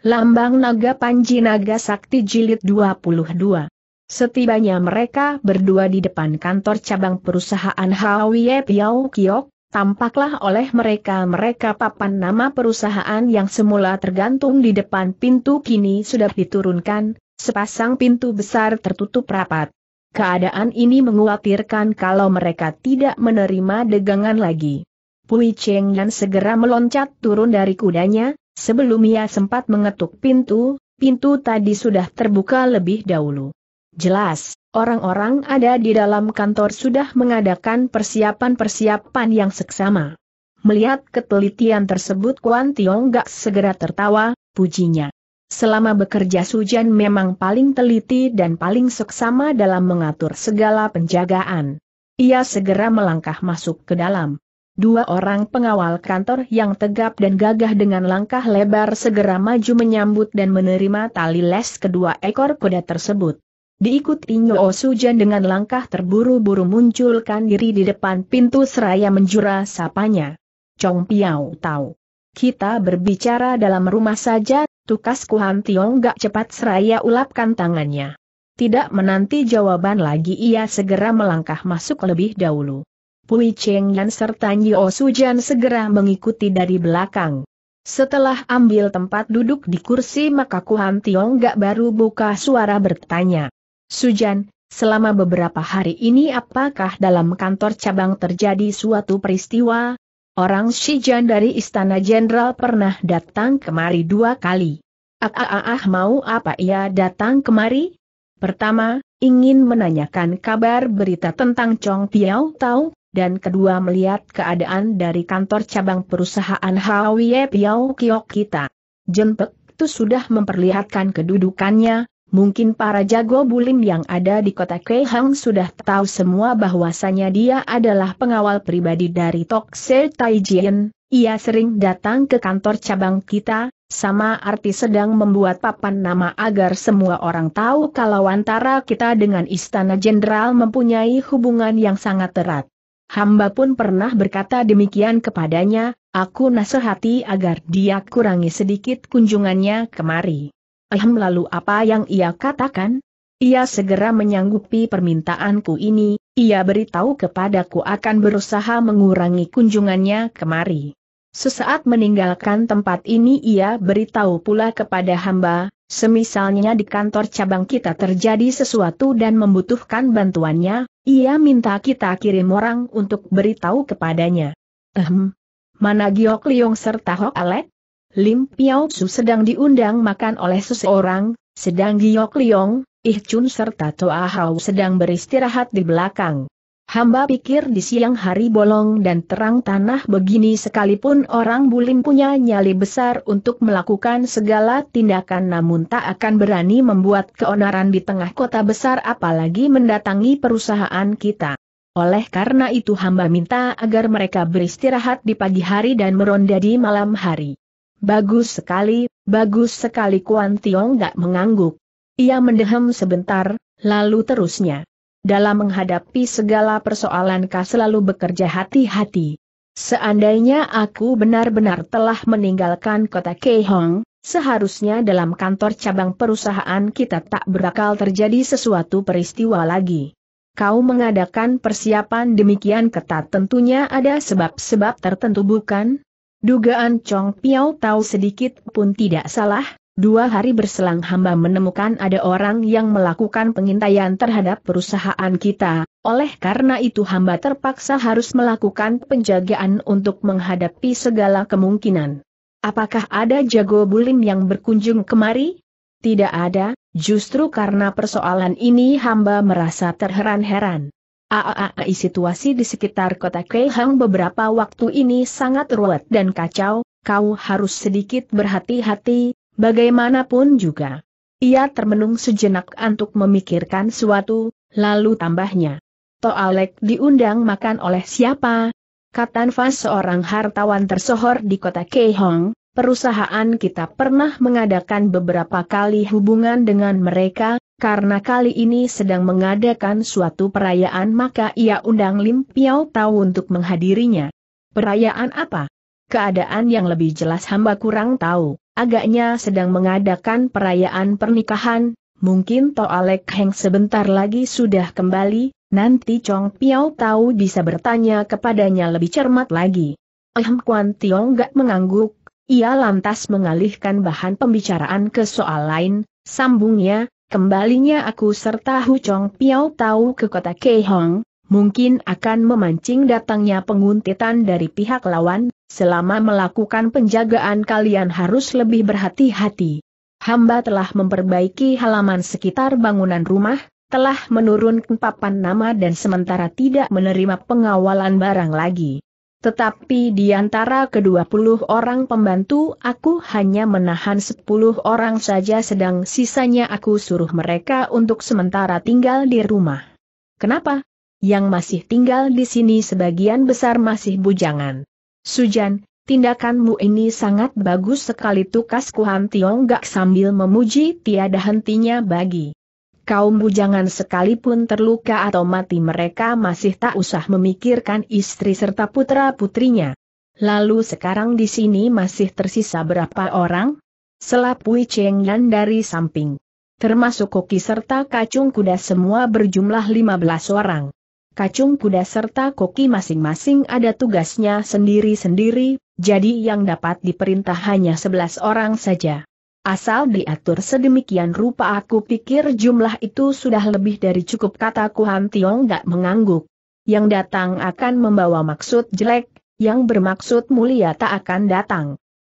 Lambang Naga Panji Naga Sakti Jilid 22. Setibanya mereka berdua di depan kantor cabang perusahaan Hawie Piao Kiok, tampaklah oleh mereka-mereka papan nama perusahaan yang semula tergantung di depan pintu kini sudah diturunkan, sepasang pintu besar tertutup rapat. Keadaan ini menguatirkan kalau mereka tidak menerima degangan lagi. Pui Cheng segera meloncat turun dari kudanya, Sebelum ia sempat mengetuk pintu, pintu tadi sudah terbuka lebih dahulu. Jelas, orang-orang ada di dalam kantor sudah mengadakan persiapan-persiapan yang seksama. Melihat ketelitian tersebut Kuan Tiong gak segera tertawa, pujinya. Selama bekerja Sujan memang paling teliti dan paling seksama dalam mengatur segala penjagaan. Ia segera melangkah masuk ke dalam. Dua orang pengawal kantor yang tegap dan gagah dengan langkah lebar segera maju menyambut dan menerima tali les kedua ekor kuda tersebut. Diikuti Nyo Sujan dengan langkah terburu-buru munculkan diri di depan pintu seraya menjura sapanya. Chong Piao tahu. Kita berbicara dalam rumah saja, tukas Kuhan Tiong gak cepat seraya ulapkan tangannya. Tidak menanti jawaban lagi ia segera melangkah masuk lebih dahulu. Pui Cheng dan serta Nio Sujan segera mengikuti dari belakang. Setelah ambil tempat duduk di kursi maka Kuan Tiong gak baru buka suara bertanya. Sujan, selama beberapa hari ini apakah dalam kantor cabang terjadi suatu peristiwa? Orang Shijan dari Istana Jenderal pernah datang kemari dua kali. Ah, ah, ah, ah mau apa ia datang kemari? Pertama, ingin menanyakan kabar berita tentang Chong Piao Tau, dan kedua melihat keadaan dari kantor cabang perusahaan Hawiye Piao Kiok kita. Jempek itu sudah memperlihatkan kedudukannya, mungkin para jago bulim yang ada di kota Kehang sudah tahu semua bahwasannya dia adalah pengawal pribadi dari Tok Tokse Taijian. ia sering datang ke kantor cabang kita, sama arti sedang membuat papan nama agar semua orang tahu kalau antara kita dengan Istana Jenderal mempunyai hubungan yang sangat erat. Hamba pun pernah berkata demikian kepadanya, aku nasihati agar dia kurangi sedikit kunjungannya kemari. Ehm lalu apa yang ia katakan? Ia segera menyanggupi permintaanku ini, ia beritahu kepadaku akan berusaha mengurangi kunjungannya kemari. Sesaat meninggalkan tempat ini ia beritahu pula kepada hamba, Semisalnya di kantor cabang kita terjadi sesuatu dan membutuhkan bantuannya, ia minta kita kirim orang untuk beritahu kepadanya. Ehm. Mana Giok Liong serta Hok Alek? Lim Piao Su sedang diundang makan oleh seseorang, sedang Giok Liong, Ih Chun serta Toa Hao sedang beristirahat di belakang. Hamba pikir di siang hari bolong dan terang tanah begini sekalipun orang bulim punya nyali besar untuk melakukan segala tindakan namun tak akan berani membuat keonaran di tengah kota besar apalagi mendatangi perusahaan kita. Oleh karena itu hamba minta agar mereka beristirahat di pagi hari dan meronda di malam hari. Bagus sekali, bagus sekali Kuan Tiong gak mengangguk. Ia mendehem sebentar, lalu terusnya. Dalam menghadapi segala persoalan kau selalu bekerja hati-hati. Seandainya aku benar-benar telah meninggalkan kota Keihong, seharusnya dalam kantor cabang perusahaan kita tak berakal terjadi sesuatu peristiwa lagi. Kau mengadakan persiapan demikian ketat tentunya ada sebab-sebab tertentu bukan? Dugaan Chong Piao tahu sedikit pun tidak salah, Dua hari berselang hamba menemukan ada orang yang melakukan pengintaian terhadap perusahaan kita, oleh karena itu hamba terpaksa harus melakukan penjagaan untuk menghadapi segala kemungkinan. Apakah ada jago bulim yang berkunjung kemari? Tidak ada, justru karena persoalan ini hamba merasa terheran-heran. AAAI situasi di sekitar kota Keihang beberapa waktu ini sangat ruwet dan kacau, kau harus sedikit berhati-hati, Bagaimanapun juga. Ia termenung sejenak untuk memikirkan suatu, lalu tambahnya. Toalek diundang makan oleh siapa? Kata Fas seorang hartawan tersohor di kota Keihong, perusahaan kita pernah mengadakan beberapa kali hubungan dengan mereka, karena kali ini sedang mengadakan suatu perayaan maka ia undang Lim Piao Tau untuk menghadirinya. Perayaan apa? Keadaan yang lebih jelas hamba kurang tahu agaknya sedang mengadakan perayaan pernikahan, mungkin Toalek Heng sebentar lagi sudah kembali, nanti Chong Piao tahu bisa bertanya kepadanya lebih cermat lagi. Ahem Kuan Tiong gak mengangguk, ia lantas mengalihkan bahan pembicaraan ke soal lain, sambungnya, kembalinya aku serta Hu Chong Piao tahu ke kota Kehong. mungkin akan memancing datangnya penguntitan dari pihak lawan, Selama melakukan penjagaan kalian harus lebih berhati-hati. Hamba telah memperbaiki halaman sekitar bangunan rumah, telah menurunkan papan nama dan sementara tidak menerima pengawalan barang lagi. Tetapi di antara kedua puluh orang pembantu aku hanya menahan sepuluh orang saja sedang sisanya aku suruh mereka untuk sementara tinggal di rumah. Kenapa? Yang masih tinggal di sini sebagian besar masih bujangan. Sujan, tindakanmu ini sangat bagus sekali tukas Kuhan gak sambil memuji tiada hentinya bagi. Kaum bujangan sekalipun terluka atau mati mereka masih tak usah memikirkan istri serta putra-putrinya. Lalu sekarang di sini masih tersisa berapa orang? Selapui Cheng Yan dari samping. Termasuk koki serta kacung kuda semua berjumlah 15 orang kacung kuda serta koki masing-masing ada tugasnya sendiri-sendiri, jadi yang dapat diperintah hanya 11 orang saja. Asal diatur sedemikian rupa aku pikir jumlah itu sudah lebih dari cukup kata Kuhan Tiong gak mengangguk. Yang datang akan membawa maksud jelek, yang bermaksud mulia tak akan datang.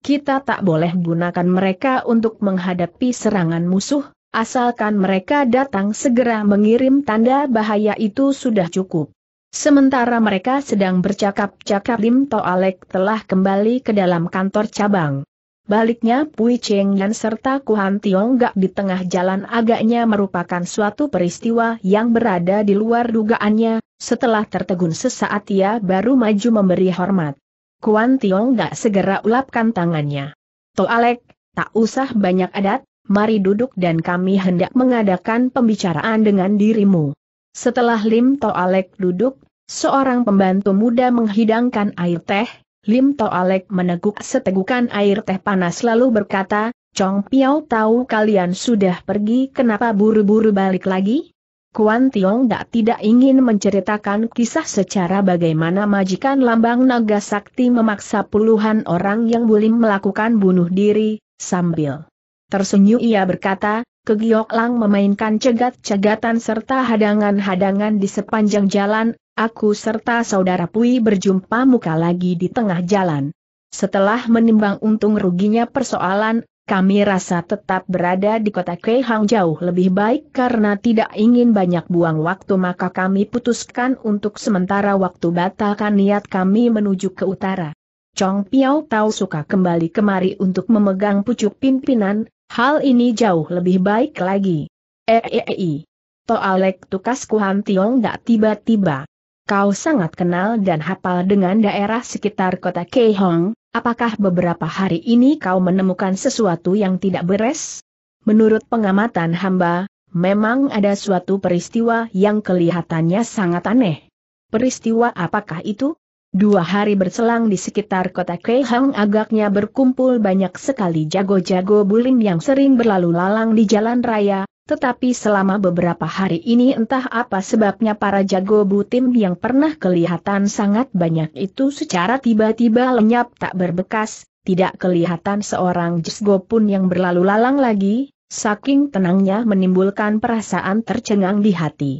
Kita tak boleh gunakan mereka untuk menghadapi serangan musuh, asalkan mereka datang segera mengirim tanda bahaya itu sudah cukup. Sementara mereka sedang bercakap-cakap Lim Toalek telah kembali ke dalam kantor cabang. Baliknya Pui Cheng dan serta Kuan Tiong Gak di tengah jalan agaknya merupakan suatu peristiwa yang berada di luar dugaannya, setelah tertegun sesaat ia baru maju memberi hormat. Kuan Tiong Gak segera ulapkan tangannya. Toalek, tak usah banyak adat, mari duduk dan kami hendak mengadakan pembicaraan dengan dirimu. Setelah Lim Toalek duduk, seorang pembantu muda menghidangkan air teh, Lim Toalek meneguk setegukan air teh panas lalu berkata, Chong Piao tahu kalian sudah pergi kenapa buru-buru balik lagi? Kuan Tiong tak tidak ingin menceritakan kisah secara bagaimana majikan lambang naga sakti memaksa puluhan orang yang bulim melakukan bunuh diri, sambil Tersenyum ia berkata, Kegiok Lang memainkan cegat-cegatan serta hadangan-hadangan di sepanjang jalan, aku serta saudara Pui berjumpa muka lagi di tengah jalan. Setelah menimbang untung ruginya persoalan, kami rasa tetap berada di kota Keihang jauh lebih baik karena tidak ingin banyak buang waktu maka kami putuskan untuk sementara waktu batalkan niat kami menuju ke utara. Chong Piao Tao suka kembali kemari untuk memegang pucuk pimpinan, hal ini jauh lebih baik lagi. Eh, eh, eh, to Toalek tukas kuhan Tiong dak tiba-tiba. Kau sangat kenal dan hafal dengan daerah sekitar kota Keihong, apakah beberapa hari ini kau menemukan sesuatu yang tidak beres? Menurut pengamatan hamba, memang ada suatu peristiwa yang kelihatannya sangat aneh. Peristiwa apakah itu? Dua hari berselang di sekitar kota Keihang agaknya berkumpul banyak sekali jago-jago bulim yang sering berlalu lalang di jalan raya, tetapi selama beberapa hari ini entah apa sebabnya para jago butim yang pernah kelihatan sangat banyak itu secara tiba-tiba lenyap tak berbekas, tidak kelihatan seorang jesgo pun yang berlalu lalang lagi, saking tenangnya menimbulkan perasaan tercengang di hati.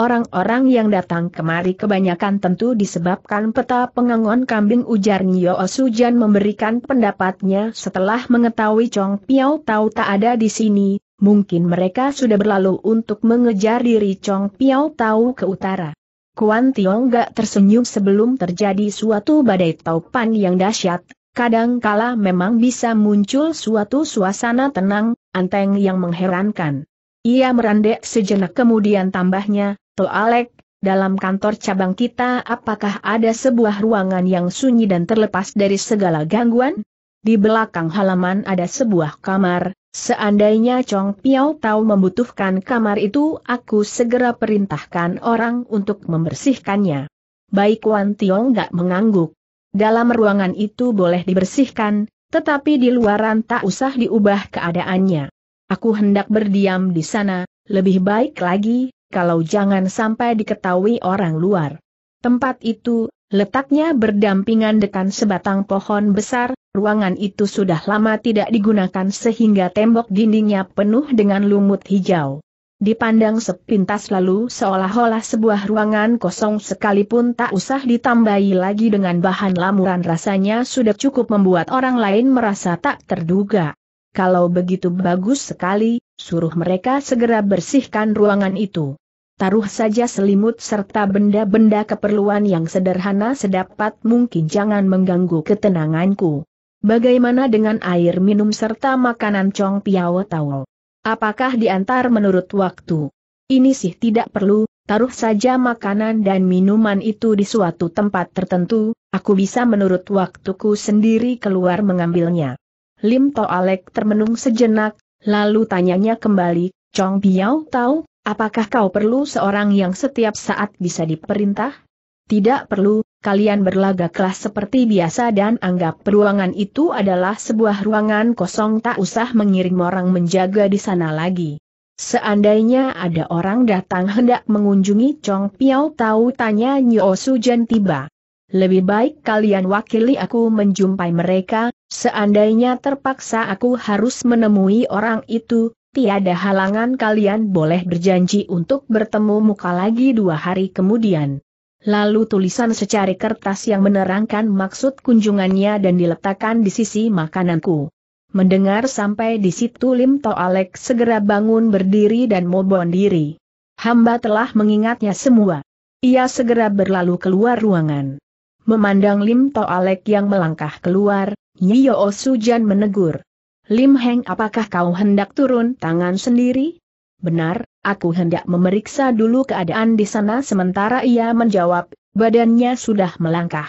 Orang-orang yang datang kemari kebanyakan tentu disebabkan peta pengangon kambing ujar Nio Sujan memberikan pendapatnya setelah mengetahui Chong Piao Tau tak ada di sini, mungkin mereka sudah berlalu untuk mengejar diri Chong Piao Tau ke utara. Kuan Tiong gak tersenyum sebelum terjadi suatu badai taupan yang dahsyat, kadangkala memang bisa muncul suatu suasana tenang, anteng yang mengherankan. Ia merandek sejenak kemudian tambahnya, To Alek, dalam kantor cabang kita apakah ada sebuah ruangan yang sunyi dan terlepas dari segala gangguan? Di belakang halaman ada sebuah kamar, seandainya Chong Piao tahu membutuhkan kamar itu aku segera perintahkan orang untuk membersihkannya. Baik Wan Tiong gak mengangguk. Dalam ruangan itu boleh dibersihkan, tetapi di luaran tak usah diubah keadaannya. Aku hendak berdiam di sana, lebih baik lagi, kalau jangan sampai diketahui orang luar. Tempat itu, letaknya berdampingan dengan sebatang pohon besar, ruangan itu sudah lama tidak digunakan sehingga tembok dindingnya penuh dengan lumut hijau. Dipandang sepintas lalu seolah-olah sebuah ruangan kosong sekalipun tak usah ditambahi lagi dengan bahan lamuran rasanya sudah cukup membuat orang lain merasa tak terduga kalau begitu bagus sekali, suruh mereka segera bersihkan ruangan itu. Taruh saja selimut serta benda-benda keperluan yang sederhana sedapat mungkin jangan mengganggu ketenanganku. Bagaimana dengan air minum serta makanan Chong Piao Tao? Apakah diantar menurut waktu? Ini sih tidak perlu, taruh saja makanan dan minuman itu di suatu tempat tertentu, aku bisa menurut waktuku sendiri keluar mengambilnya. Lim Alek termenung sejenak, lalu tanyanya kembali, Chong Biao tahu, apakah kau perlu seorang yang setiap saat bisa diperintah? Tidak perlu, kalian berlaga kelas seperti biasa dan anggap peruangan itu adalah sebuah ruangan kosong tak usah mengirim orang menjaga di sana lagi. Seandainya ada orang datang hendak mengunjungi Chong Piao tahu tanya Nyo Sujan tiba lebih baik kalian wakili aku menjumpai mereka, seandainya terpaksa aku harus menemui orang itu, tiada halangan kalian boleh berjanji untuk bertemu muka lagi dua hari kemudian. Lalu tulisan secari kertas yang menerangkan maksud kunjungannya dan diletakkan di sisi makananku. Mendengar sampai di situ Lim Toalek segera bangun berdiri dan mobon diri. Hamba telah mengingatnya semua. Ia segera berlalu keluar ruangan. Memandang Lim Alek yang melangkah keluar, Yiyo Sujan menegur. Lim Heng apakah kau hendak turun tangan sendiri? Benar, aku hendak memeriksa dulu keadaan di sana sementara ia menjawab, badannya sudah melangkah.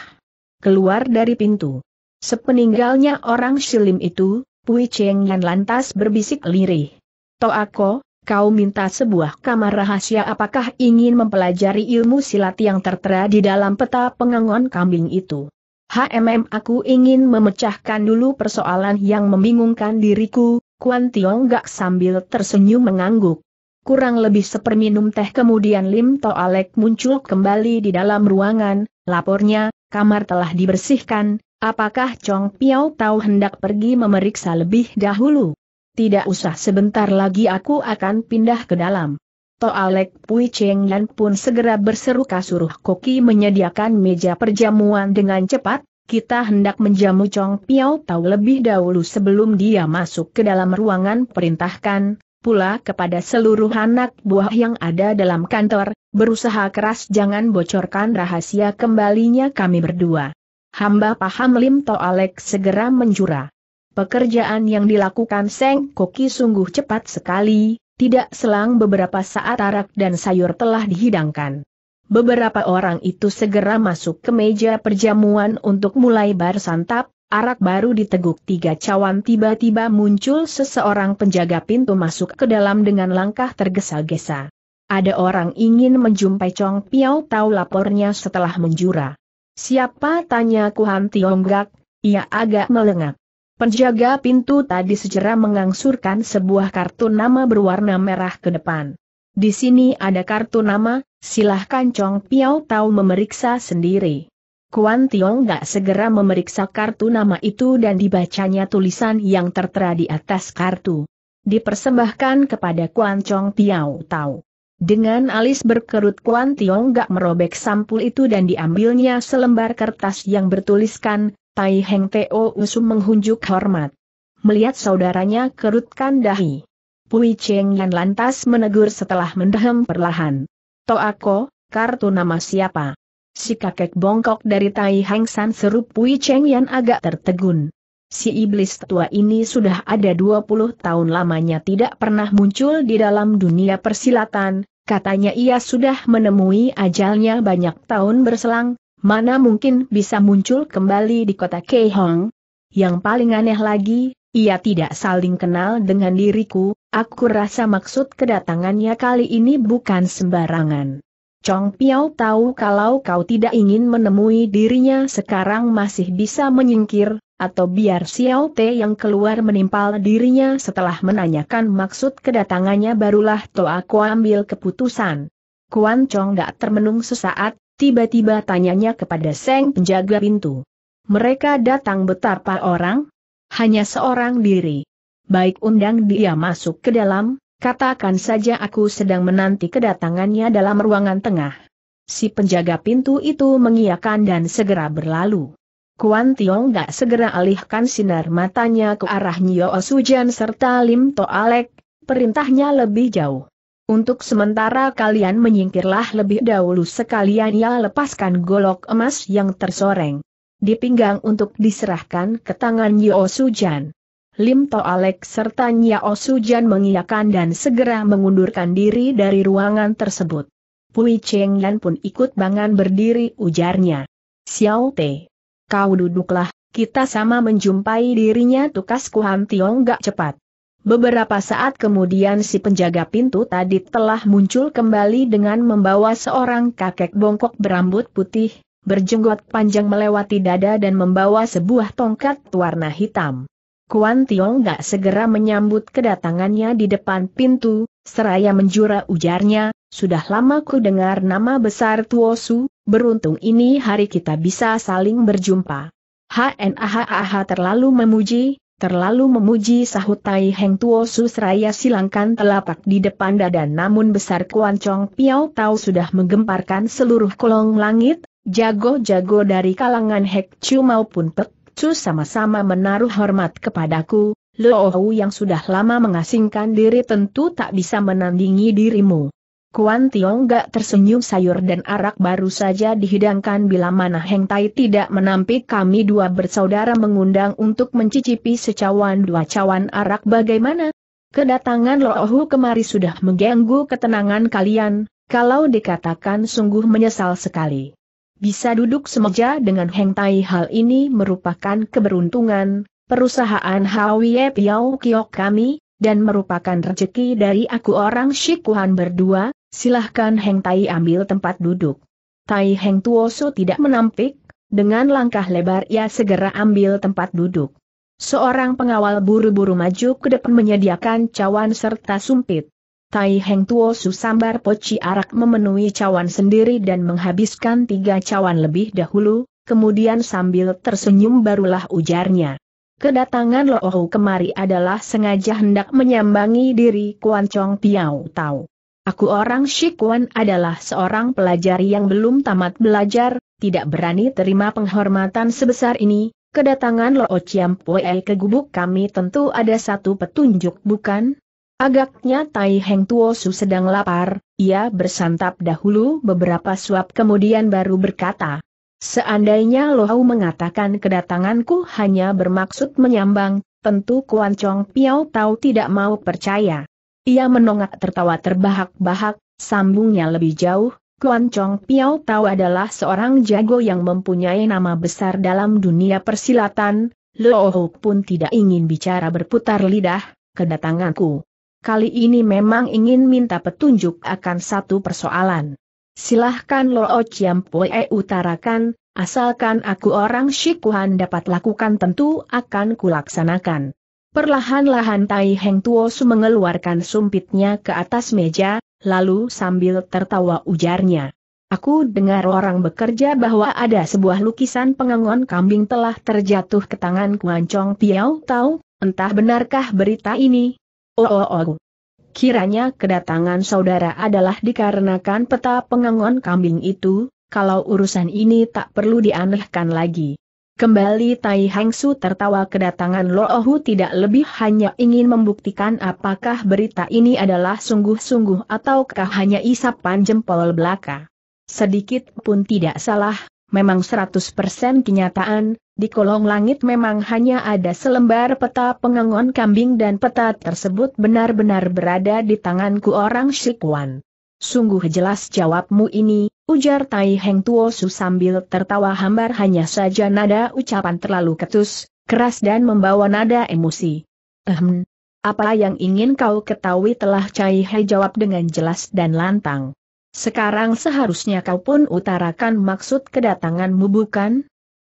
Keluar dari pintu. Sepeninggalnya orang Shilim itu, Pui Cheng Yan lantas berbisik lirih. Toako, kau minta sebuah kamar rahasia apakah ingin mempelajari ilmu silat yang tertera di dalam peta pengangon kambing itu. HMM aku ingin memecahkan dulu persoalan yang membingungkan diriku, Kuan Tiong Gak sambil tersenyum mengangguk. Kurang lebih seperminum teh kemudian Lim To Alek muncul kembali di dalam ruangan, lapornya, kamar telah dibersihkan, apakah Chong Piao Tau hendak pergi memeriksa lebih dahulu? Tidak usah sebentar lagi aku akan pindah ke dalam. Toalek Pui Cheng Yan pun segera berseru kasuruh koki menyediakan meja perjamuan dengan cepat, kita hendak menjamu Chong Piao Tau lebih dahulu sebelum dia masuk ke dalam ruangan perintahkan, pula kepada seluruh anak buah yang ada dalam kantor, berusaha keras jangan bocorkan rahasia kembalinya kami berdua. Hamba paham Lim Toalek segera menjura. Pekerjaan yang dilakukan Seng Koki sungguh cepat sekali, tidak selang beberapa saat arak dan sayur telah dihidangkan. Beberapa orang itu segera masuk ke meja perjamuan untuk mulai bar santap. arak baru diteguk tiga cawan tiba-tiba muncul seseorang penjaga pintu masuk ke dalam dengan langkah tergesa-gesa. Ada orang ingin menjumpai Chong Piao tahu lapornya setelah menjura. Siapa tanya Kuhan Tiongkok, ia agak melengak. Penjaga pintu tadi segera mengangsurkan sebuah kartu nama berwarna merah ke depan. Di sini ada kartu nama, silahkan Chong Piao Tao memeriksa sendiri. Kuan Tiong gak segera memeriksa kartu nama itu dan dibacanya tulisan yang tertera di atas kartu. Dipersembahkan kepada Kuan Chong Piao Tao. Dengan alis berkerut Kuan Tiong gak merobek sampul itu dan diambilnya selembar kertas yang bertuliskan, Tai Heng Teo Usum menghunjuk hormat. Melihat saudaranya kerutkan dahi. Pui Cheng Yan lantas menegur setelah mendehem perlahan. Toako, kartu nama siapa? Si kakek bongkok dari Tai Heng San seru Pui Cheng Yan agak tertegun. Si iblis tua ini sudah ada 20 tahun lamanya tidak pernah muncul di dalam dunia persilatan, katanya ia sudah menemui ajalnya banyak tahun berselang, mana mungkin bisa muncul kembali di kota Keihong? Yang paling aneh lagi, ia tidak saling kenal dengan diriku, aku rasa maksud kedatangannya kali ini bukan sembarangan. Chong Piao tahu kalau kau tidak ingin menemui dirinya sekarang masih bisa menyingkir, atau biar Xiao Te yang keluar menimpal dirinya setelah menanyakan maksud kedatangannya barulah Toa aku ambil keputusan. Kuan Chong gak termenung sesaat, Tiba-tiba tanyanya kepada Seng penjaga pintu. Mereka datang betapa orang? Hanya seorang diri. Baik undang dia masuk ke dalam, katakan saja aku sedang menanti kedatangannya dalam ruangan tengah. Si penjaga pintu itu mengiakan dan segera berlalu. Kuan Tiong gak segera alihkan sinar matanya ke arah Nyo Osujan serta Lim Toalek, perintahnya lebih jauh. Untuk sementara kalian menyingkirlah lebih dahulu sekalian ia ya, lepaskan golok emas yang tersoreng. Di pinggang untuk diserahkan ke tangan Nyo Sujan. Lim To Alek serta Nyo Sujan mengiyakan dan segera mengundurkan diri dari ruangan tersebut. Pui Cheng Yan pun ikut bangan berdiri ujarnya. Xiao Te. Kau duduklah, kita sama menjumpai dirinya tukas Kuhan Tiong gak cepat. Beberapa saat kemudian si penjaga pintu tadi telah muncul kembali dengan membawa seorang kakek bongkok berambut putih, berjenggot panjang melewati dada dan membawa sebuah tongkat warna hitam. Kuan Tiong gak segera menyambut kedatangannya di depan pintu, seraya menjura ujarnya, sudah lama ku dengar nama besar Tuosu, beruntung ini hari kita bisa saling berjumpa. HNAHAH terlalu memuji, Terlalu memuji sahut Tai Heng Tuo Susraya silangkan telapak di depan dada namun besar Kuan Chong Piao Tau sudah menggemparkan seluruh kolong langit, jago-jago dari kalangan Hek Chu maupun Pek Chu sama-sama menaruh hormat kepadaku, hou yang sudah lama mengasingkan diri tentu tak bisa menandingi dirimu. Kuan Tiong gak tersenyum sayur dan arak baru saja dihidangkan bila mana Heng Tai tidak menampik kami dua bersaudara mengundang untuk mencicipi secawan dua cawan arak bagaimana? Kedatangan Lohu kemari sudah mengganggu ketenangan kalian, kalau dikatakan sungguh menyesal sekali. Bisa duduk semeja dengan Heng Tai hal ini merupakan keberuntungan, perusahaan Hawiye Piao Kiok kami, dan merupakan rezeki dari aku orang Shikuhan berdua, Silahkan Heng Tai ambil tempat duduk. Tai Heng Tuoso tidak menampik, dengan langkah lebar ia segera ambil tempat duduk. Seorang pengawal buru-buru maju ke depan menyediakan cawan serta sumpit. Tai Heng Tuoso sambar poci arak memenuhi cawan sendiri dan menghabiskan tiga cawan lebih dahulu, kemudian sambil tersenyum barulah ujarnya. Kedatangan Lo Ohu kemari adalah sengaja hendak menyambangi diri Kuan Chong Piao Tau. Aku orang Shikwan adalah seorang pelajar yang belum tamat belajar, tidak berani terima penghormatan sebesar ini, kedatangan Lo Chiam Pue ke gubuk kami tentu ada satu petunjuk bukan? Agaknya Tai Heng Tuosu sedang lapar, ia bersantap dahulu beberapa suap kemudian baru berkata. Seandainya Lo Hau mengatakan kedatanganku hanya bermaksud menyambang, tentu Kuan Chong Piao Tau tidak mau percaya. Ia menongak tertawa terbahak-bahak, sambungnya lebih jauh, Kuan Chong Piao Tau adalah seorang jago yang mempunyai nama besar dalam dunia persilatan, Looho pun tidak ingin bicara berputar lidah, kedatanganku. Kali ini memang ingin minta petunjuk akan satu persoalan. Silahkan Loo Chiam Poe utarakan, asalkan aku orang Shikuhan dapat lakukan tentu akan kulaksanakan. Perlahan-lahan Tai Heng Tuosu mengeluarkan sumpitnya ke atas meja, lalu sambil tertawa ujarnya. Aku dengar orang bekerja bahwa ada sebuah lukisan pengangon kambing telah terjatuh ke tangan Kuancong Piao, Tau, entah benarkah berita ini? Oh oh oh. Kiranya kedatangan saudara adalah dikarenakan peta pengangon kambing itu, kalau urusan ini tak perlu dianehkan lagi. Kembali Tai Hangsu tertawa kedatangan Lo Ohu tidak lebih hanya ingin membuktikan apakah berita ini adalah sungguh-sungguh ataukah hanya isapan jempol belaka. Sedikit pun tidak salah, memang 100% kenyataan, di kolong langit memang hanya ada selembar peta pengangon kambing dan peta tersebut benar-benar berada di tanganku orang Shikwan. Sungguh jelas jawabmu ini, ujar Tai Heng Tuo Su sambil tertawa hambar hanya saja nada ucapan terlalu ketus, keras dan membawa nada emosi. Ehm, apa yang ingin kau ketahui telah Cai He jawab dengan jelas dan lantang. Sekarang seharusnya kau pun utarakan maksud kedatanganmu bukan?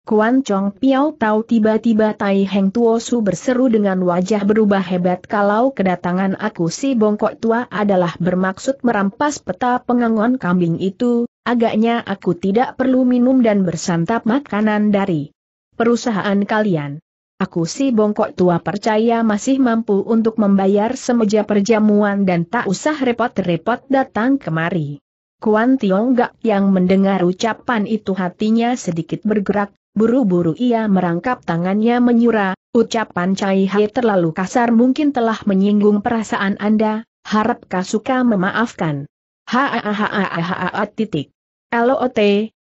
Kuan Chong Piao tahu tiba-tiba Tai Heng Tuo Su berseru dengan wajah berubah hebat kalau kedatangan aku si bongkok tua adalah bermaksud merampas peta pengangon kambing itu, agaknya aku tidak perlu minum dan bersantap makanan dari perusahaan kalian. Aku si bongkok tua percaya masih mampu untuk membayar semeja perjamuan dan tak usah repot-repot datang kemari. Kuan Tiong Gak yang mendengar ucapan itu hatinya sedikit bergerak, Buru-buru ia merangkap tangannya menyura, ucapan Cai Hai terlalu kasar mungkin telah menyinggung perasaan Anda, harap suka memaafkan. Hahaha titik. LOT,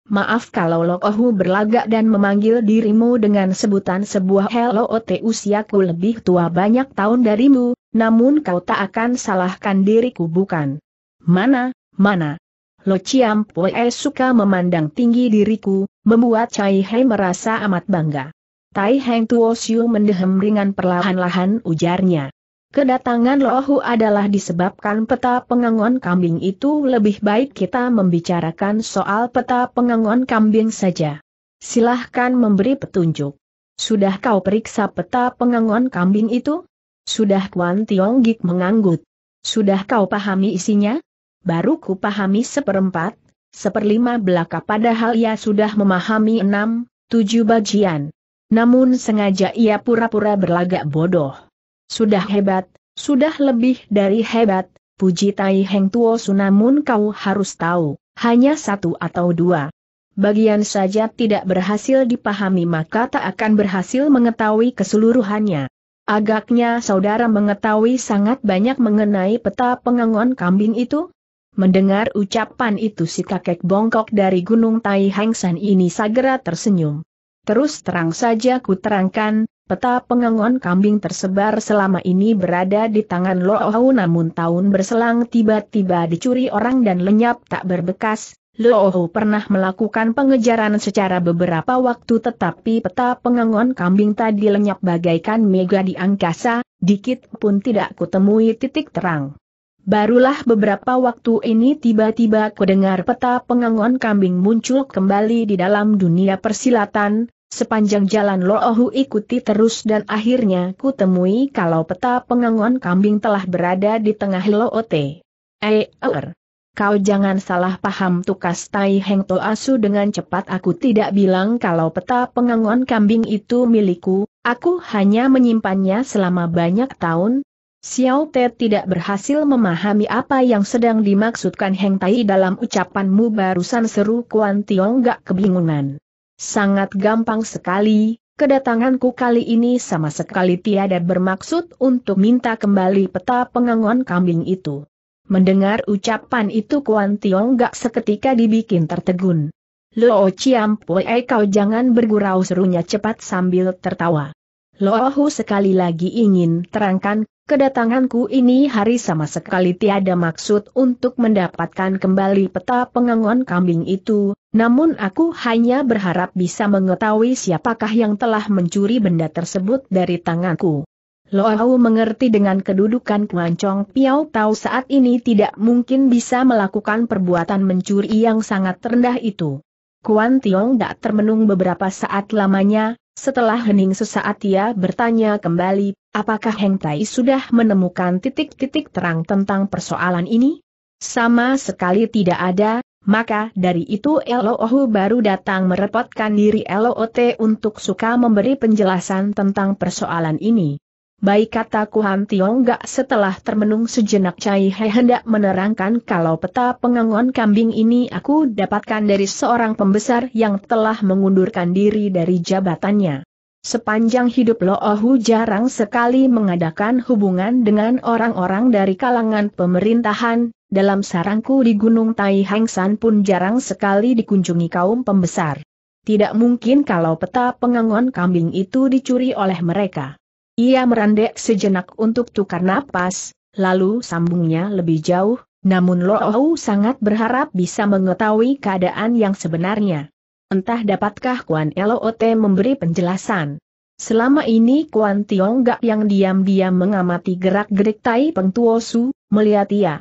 maaf kalau Lokohu berlagak dan memanggil dirimu dengan sebutan sebuah LOT usiaku lebih tua banyak tahun darimu, namun kau tak akan salahkan diriku bukan? Mana, mana? Lo Chiam Pue suka memandang tinggi diriku, membuat Chai Hei merasa amat bangga. Tai Heng Tuo Siu mendehem ringan perlahan-lahan ujarnya. Kedatangan Lo Hu adalah disebabkan peta pengangon kambing itu lebih baik kita membicarakan soal peta pengangon kambing saja. Silahkan memberi petunjuk. Sudah kau periksa peta pengangon kambing itu? Sudah Kwan Tiong Gik mengangguk. Sudah kau pahami isinya? baru pahami seperempat, seperlima belaka padahal ia sudah memahami enam, tujuh bagian. Namun sengaja ia pura-pura berlagak bodoh. Sudah hebat, sudah lebih dari hebat, puji Tai Heng Tuo Sunamun kau harus tahu, hanya satu atau dua bagian saja tidak berhasil dipahami maka tak akan berhasil mengetahui keseluruhannya. Agaknya saudara mengetahui sangat banyak mengenai peta pengangon kambing itu? Mendengar ucapan itu si kakek bongkok dari Gunung Tai Hang San ini segera tersenyum. Terus terang saja ku terangkan, peta pengengon kambing tersebar selama ini berada di tangan Lo Lohu namun tahun berselang tiba-tiba dicuri orang dan lenyap tak berbekas. Lo Lohu pernah melakukan pengejaran secara beberapa waktu tetapi peta pengengon kambing tadi lenyap bagaikan mega di angkasa, dikit pun tidak kutemui titik terang. Barulah beberapa waktu ini tiba-tiba kudengar peta pengangon kambing muncul kembali di dalam dunia persilatan, sepanjang jalan Loohu ikuti terus dan akhirnya ku temui kalau peta pengangon kambing telah berada di tengah Loote. Eier. Eh, Kau jangan salah paham tukas Tai Heng To Asu dengan cepat aku tidak bilang kalau peta pengangon kambing itu milikku, aku hanya menyimpannya selama banyak tahun, Xiao Te tidak berhasil memahami apa yang sedang dimaksudkan Heng Tai dalam ucapanmu barusan seru Kuan Tiong gak kebingungan. Sangat gampang sekali, kedatanganku kali ini sama sekali tiada bermaksud untuk minta kembali peta pengangon kambing itu. Mendengar ucapan itu Kuan Tiong gak seketika dibikin tertegun. Lo Chiam Pue kau jangan bergurau serunya cepat sambil tertawa. Loahu sekali lagi ingin terangkan, kedatanganku ini hari sama sekali tiada maksud untuk mendapatkan kembali peta pengangon kambing itu, namun aku hanya berharap bisa mengetahui siapakah yang telah mencuri benda tersebut dari tanganku. Loahu mengerti dengan kedudukan Kuan Chong Piao Tau saat ini tidak mungkin bisa melakukan perbuatan mencuri yang sangat rendah itu. Kuan Tiong tak termenung beberapa saat lamanya, setelah hening sesaat ia bertanya kembali, apakah Heng Tai sudah menemukan titik-titik terang tentang persoalan ini? Sama sekali tidak ada, maka dari itu Elohu baru datang merepotkan diri Ote untuk suka memberi penjelasan tentang persoalan ini. Baik kata Kuan Tiong Gak setelah termenung sejenak Cai He hendak menerangkan kalau peta pengangon kambing ini aku dapatkan dari seorang pembesar yang telah mengundurkan diri dari jabatannya. Sepanjang hidup Lo Ohu jarang sekali mengadakan hubungan dengan orang-orang dari kalangan pemerintahan, dalam sarangku di Gunung Tai Hang San pun jarang sekali dikunjungi kaum pembesar. Tidak mungkin kalau peta pengangon kambing itu dicuri oleh mereka. Ia merendek sejenak untuk tukar napas, lalu sambungnya lebih jauh, namun Loou sangat berharap bisa mengetahui keadaan yang sebenarnya. Entah dapatkah Kuan Lot memberi penjelasan. Selama ini Kuan gak yang diam-diam mengamati gerak-gerik Tai Peng Tuosu, melihat ia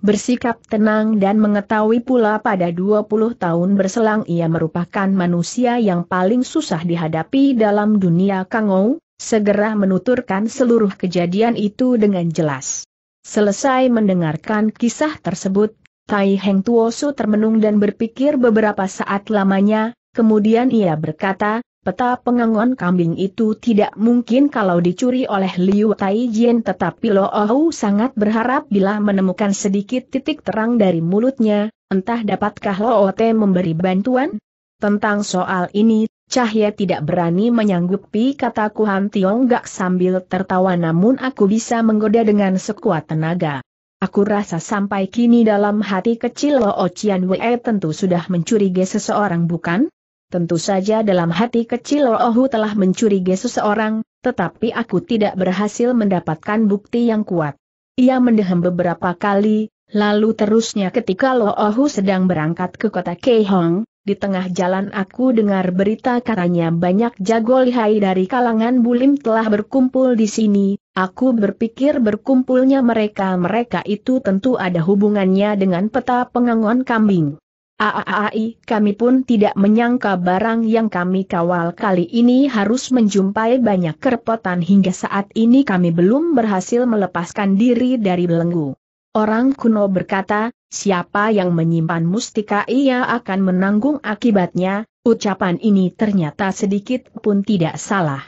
bersikap tenang dan mengetahui pula pada 20 tahun berselang ia merupakan manusia yang paling susah dihadapi dalam dunia Kangou, segera menuturkan seluruh kejadian itu dengan jelas. Selesai mendengarkan kisah tersebut, Tai Heng Tuosu termenung dan berpikir beberapa saat lamanya, kemudian ia berkata, peta pengangon kambing itu tidak mungkin kalau dicuri oleh Liu Tai tetapi Lo Ohu sangat berharap bila menemukan sedikit titik terang dari mulutnya, entah dapatkah Lo Ote memberi bantuan? Tentang soal ini, Cahya tidak berani menyanggupi kata Kuhan Tiong Gak sambil tertawa namun aku bisa menggoda dengan sekuat tenaga. Aku rasa sampai kini dalam hati kecil Lo Ocian Wei tentu sudah mencurigai seseorang bukan? Tentu saja dalam hati kecil Lo Ohu telah mencurigai seseorang, tetapi aku tidak berhasil mendapatkan bukti yang kuat. Ia mendehem beberapa kali, lalu terusnya ketika Lo Ohu sedang berangkat ke kota Keihong, di tengah jalan aku dengar berita katanya banyak jago lihai dari kalangan bulim telah berkumpul di sini, aku berpikir berkumpulnya mereka-mereka itu tentu ada hubungannya dengan peta pengangon kambing. Aaai, kami pun tidak menyangka barang yang kami kawal kali ini harus menjumpai banyak kerepotan hingga saat ini kami belum berhasil melepaskan diri dari belenggu. Orang kuno berkata, siapa yang menyimpan mustika ia akan menanggung akibatnya, ucapan ini ternyata sedikit pun tidak salah.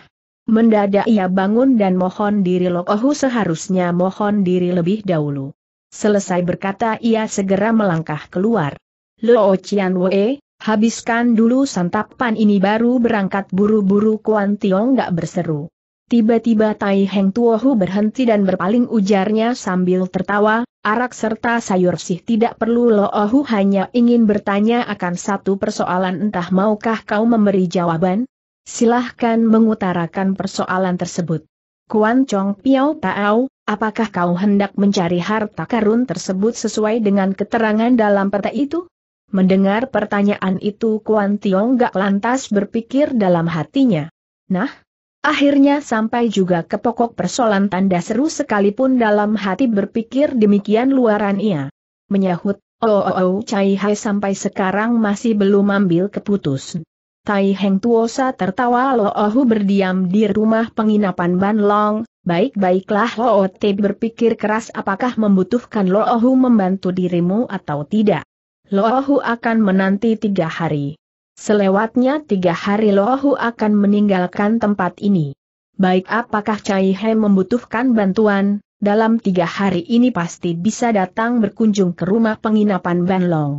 Mendadak ia bangun dan mohon diri Lokohu seharusnya mohon diri lebih dahulu. Selesai berkata ia segera melangkah keluar. Lo Chian Wei, habiskan dulu santapan ini baru berangkat buru-buru Kuan Tiong gak berseru. Tiba-tiba Tai Heng Tuohu berhenti dan berpaling ujarnya sambil tertawa, arak serta sayur sih tidak perlu Loohu hanya ingin bertanya akan satu persoalan entah maukah kau memberi jawaban? Silahkan mengutarakan persoalan tersebut. Kuan Chong Piao Tao, apakah kau hendak mencari harta karun tersebut sesuai dengan keterangan dalam peta itu? Mendengar pertanyaan itu Kuan Tiong gak lantas berpikir dalam hatinya. Nah, Akhirnya sampai juga ke pokok persoalan tanda seru sekalipun dalam hati berpikir demikian luaran ia. Menyahut, oh oh oh Cai Hai sampai sekarang masih belum ambil keputusan. Tai Heng Tuosa tertawa Loohu oh berdiam di rumah penginapan Ban Long, baik-baiklah Loote oh berpikir keras apakah membutuhkan Loohu oh membantu dirimu atau tidak. Loohu akan menanti tiga hari. Selewatnya tiga hari Lohu akan meninggalkan tempat ini. Baik apakah Cai He membutuhkan bantuan, dalam tiga hari ini pasti bisa datang berkunjung ke rumah penginapan Ban Long.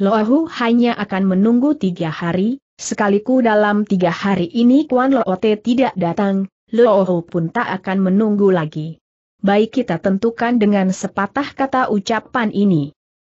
Lohu hanya akan menunggu tiga hari, sekaliku dalam tiga hari ini Kuan Loote tidak datang, Lohu pun tak akan menunggu lagi. Baik kita tentukan dengan sepatah kata ucapan ini.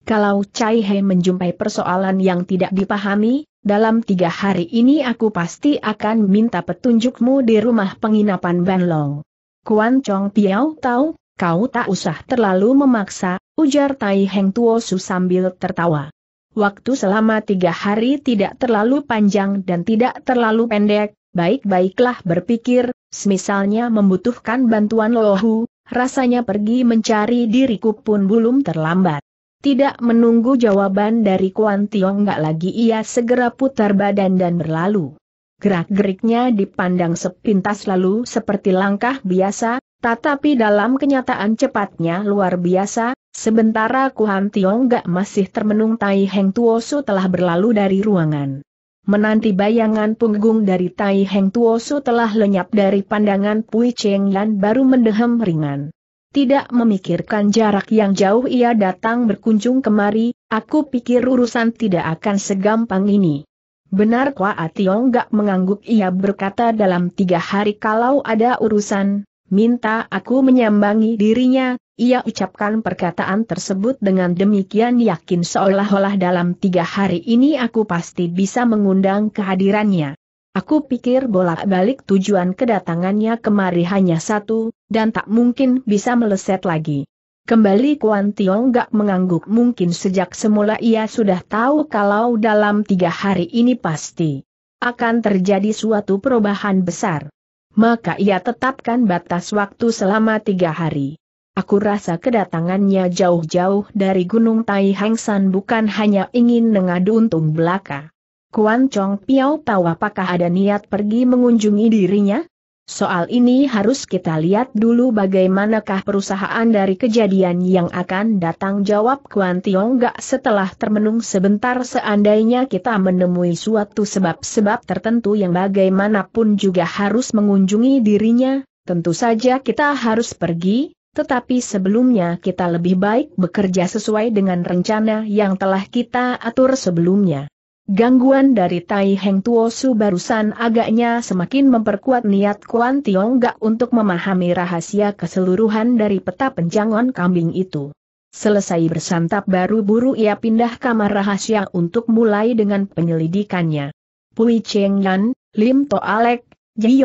Kalau Cai He menjumpai persoalan yang tidak dipahami, dalam tiga hari ini aku pasti akan minta petunjukmu di rumah penginapan Banlong. Kuan Chong Piao tahu, kau tak usah terlalu memaksa, ujar Tai Heng Tuo Su sambil tertawa. Waktu selama tiga hari tidak terlalu panjang dan tidak terlalu pendek, baik-baiklah berpikir, semisalnya membutuhkan bantuan lohu, rasanya pergi mencari diriku pun belum terlambat. Tidak menunggu jawaban dari Kuan Tiong nggak lagi ia segera putar badan dan berlalu. Gerak-geriknya dipandang sepintas lalu seperti langkah biasa, tetapi dalam kenyataan cepatnya luar biasa, sementara Kuan Tiong nggak masih termenung Tai Heng Tuosu telah berlalu dari ruangan. Menanti bayangan punggung dari Tai Heng Tuosu telah lenyap dari pandangan Pui Cheng Lan baru mendehem ringan tidak memikirkan jarak yang jauh ia datang berkunjung kemari, aku pikir urusan tidak akan segampang ini. Benar Kwa Ationg gak mengangguk ia berkata dalam tiga hari kalau ada urusan, minta aku menyambangi dirinya, ia ucapkan perkataan tersebut dengan demikian yakin seolah-olah dalam tiga hari ini aku pasti bisa mengundang kehadirannya. Aku pikir bolak-balik tujuan kedatangannya kemari hanya satu, dan tak mungkin bisa meleset lagi. Kembali Kuan Tiong gak mengangguk mungkin sejak semula ia sudah tahu kalau dalam tiga hari ini pasti akan terjadi suatu perubahan besar. Maka ia tetapkan batas waktu selama tiga hari. Aku rasa kedatangannya jauh-jauh dari Gunung Tai Hang San bukan hanya ingin mengadu untung belaka Kuan Chong Piao tahu apakah ada niat pergi mengunjungi dirinya? Soal ini harus kita lihat dulu bagaimanakah perusahaan dari kejadian yang akan datang jawab Kuan Tiong Gak setelah termenung sebentar seandainya kita menemui suatu sebab-sebab tertentu yang bagaimanapun juga harus mengunjungi dirinya, tentu saja kita harus pergi, tetapi sebelumnya kita lebih baik bekerja sesuai dengan rencana yang telah kita atur sebelumnya. Gangguan dari Tai Heng Tuo Su barusan agaknya semakin memperkuat niat Kuan Tiong Gak untuk memahami rahasia keseluruhan dari peta penjangon kambing itu. Selesai bersantap baru buru ia pindah kamar rahasia untuk mulai dengan penyelidikannya. Pui Cheng Yan, Lim To Alek,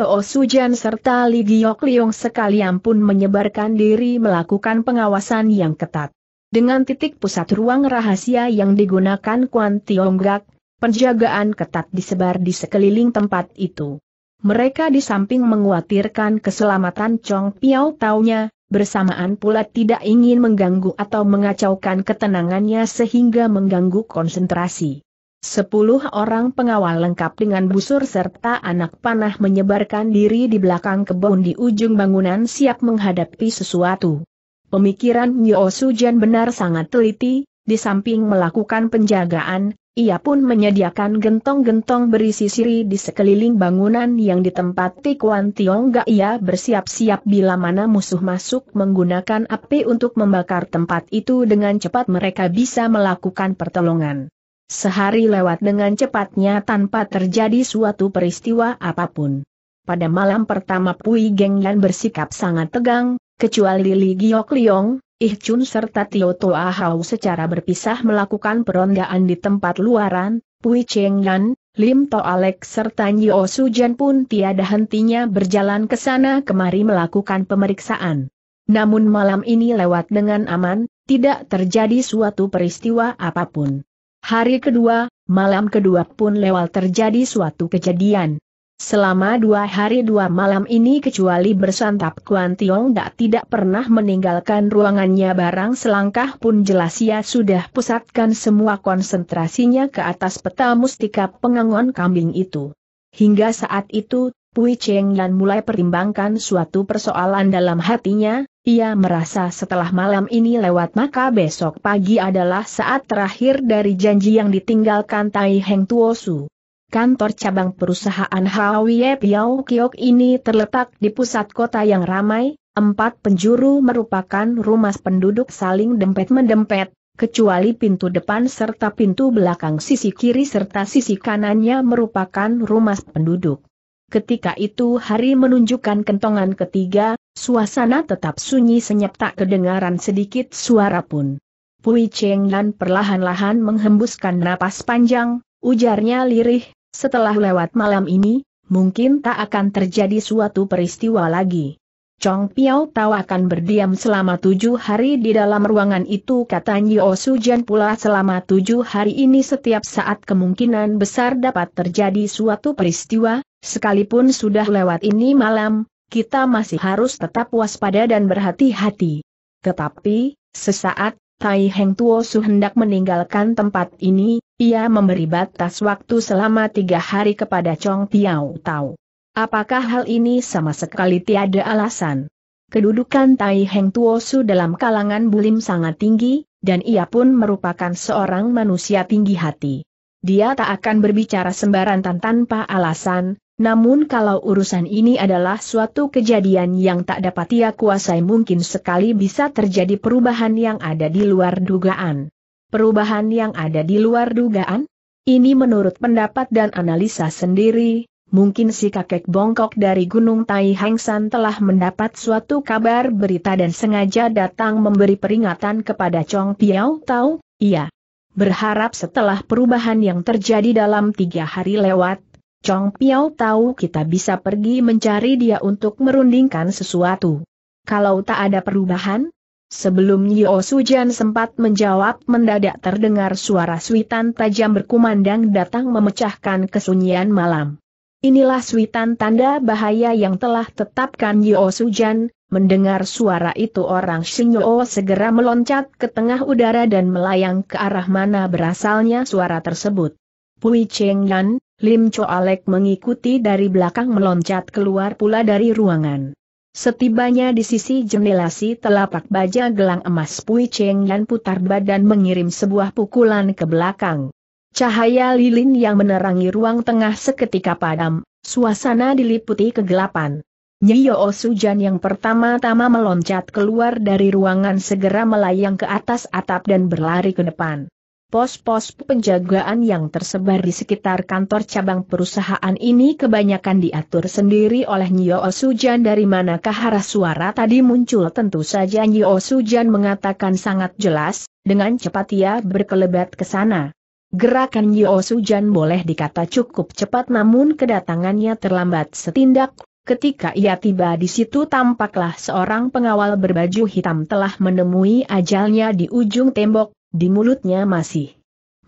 Osu Sujan serta Li Giok Liong sekalian pun menyebarkan diri melakukan pengawasan yang ketat. Dengan titik pusat ruang rahasia yang digunakan Kuan Tiong Gak, Penjagaan ketat disebar di sekeliling tempat itu. Mereka di samping menguatirkan keselamatan Chong Piao Taunya, bersamaan pula tidak ingin mengganggu atau mengacaukan ketenangannya sehingga mengganggu konsentrasi. Sepuluh orang pengawal lengkap dengan busur serta anak panah menyebarkan diri di belakang kebun di ujung bangunan siap menghadapi sesuatu. Pemikiran Nyo Sujan benar sangat teliti, di samping melakukan penjagaan, ia pun menyediakan gentong-gentong berisi siri di sekeliling bangunan yang ditempati Kuan Tiongga ia bersiap-siap bila mana musuh masuk menggunakan api untuk membakar tempat itu dengan cepat mereka bisa melakukan pertolongan. Sehari lewat dengan cepatnya tanpa terjadi suatu peristiwa apapun. Pada malam pertama Pui Geng Yan bersikap sangat tegang, kecuali Li Giok Liong, Ih Chun serta Tio Toa Hau secara berpisah melakukan perondaan di tempat luaran, Pui Cheng Yan, Lim To Alek serta Nio Sujan pun tiada hentinya berjalan ke sana kemari melakukan pemeriksaan. Namun malam ini lewat dengan aman, tidak terjadi suatu peristiwa apapun. Hari kedua, malam kedua pun lewat terjadi suatu kejadian. Selama dua hari dua malam ini kecuali bersantap Kuan Tiong Da tidak pernah meninggalkan ruangannya barang selangkah pun jelas ia sudah pusatkan semua konsentrasinya ke atas peta mustika pengangon kambing itu. Hingga saat itu, Pui Cheng Lan mulai pertimbangkan suatu persoalan dalam hatinya, ia merasa setelah malam ini lewat maka besok pagi adalah saat terakhir dari janji yang ditinggalkan Tai Heng Tuosu. Kantor cabang perusahaan Hawie Piao Kiok ini terletak di pusat kota yang ramai, empat penjuru merupakan rumah penduduk saling dempet-mendempet, kecuali pintu depan serta pintu belakang sisi kiri serta sisi kanannya merupakan rumah penduduk. Ketika itu hari menunjukkan kentongan ketiga, suasana tetap sunyi senyap tak kedengaran sedikit suara pun. Pui Cheng Lan perlahan-lahan menghembuskan napas panjang, ujarnya lirih, setelah lewat malam ini, mungkin tak akan terjadi suatu peristiwa lagi. Chong Piao Tao akan berdiam selama tujuh hari di dalam ruangan itu kata Nio Sujan pula selama tujuh hari ini setiap saat kemungkinan besar dapat terjadi suatu peristiwa, sekalipun sudah lewat ini malam, kita masih harus tetap waspada dan berhati-hati. Tetapi, sesaat, Tai Heng Tuo Su hendak meninggalkan tempat ini, ia memberi batas waktu selama tiga hari kepada Chong Tiao Tao. Apakah hal ini sama sekali tiada alasan? Kedudukan Tai Heng Tuo Su dalam kalangan bulim sangat tinggi, dan ia pun merupakan seorang manusia tinggi hati. Dia tak akan berbicara sembarangan tanpa alasan, namun kalau urusan ini adalah suatu kejadian yang tak dapat ia kuasai mungkin sekali bisa terjadi perubahan yang ada di luar dugaan. Perubahan yang ada di luar dugaan? Ini menurut pendapat dan analisa sendiri, mungkin si kakek bongkok dari Gunung Tai Hengsan telah mendapat suatu kabar berita dan sengaja datang memberi peringatan kepada Chong Piao Tau, iya. Berharap setelah perubahan yang terjadi dalam tiga hari lewat, Chong Piao tahu kita bisa pergi mencari dia untuk merundingkan sesuatu. Kalau tak ada perubahan? Sebelum Yeo Sujan sempat menjawab mendadak terdengar suara suitan tajam berkumandang datang memecahkan kesunyian malam. Inilah suitan tanda bahaya yang telah tetapkan Yeo Sujan, mendengar suara itu orang Shinyo segera meloncat ke tengah udara dan melayang ke arah mana berasalnya suara tersebut. Pui Cheng Yan, Lim Choalek mengikuti dari belakang meloncat keluar pula dari ruangan. Setibanya di sisi jendela si telapak baja gelang emas Pui Cheng Yan putar badan mengirim sebuah pukulan ke belakang. Cahaya lilin yang menerangi ruang tengah seketika padam, suasana diliputi kegelapan. Nyiyo Osujan yang pertama-tama meloncat keluar dari ruangan segera melayang ke atas atap dan berlari ke depan. Pos-pos penjagaan yang tersebar di sekitar kantor cabang perusahaan ini kebanyakan diatur sendiri oleh Nyo Sujan dari manakah arah suara tadi muncul tentu saja Nyo Sujan mengatakan sangat jelas, dengan cepat ia berkelebat ke sana. Gerakan Nyo Sujan boleh dikata cukup cepat namun kedatangannya terlambat setindak, ketika ia tiba di situ tampaklah seorang pengawal berbaju hitam telah menemui ajalnya di ujung tembok, di mulutnya masih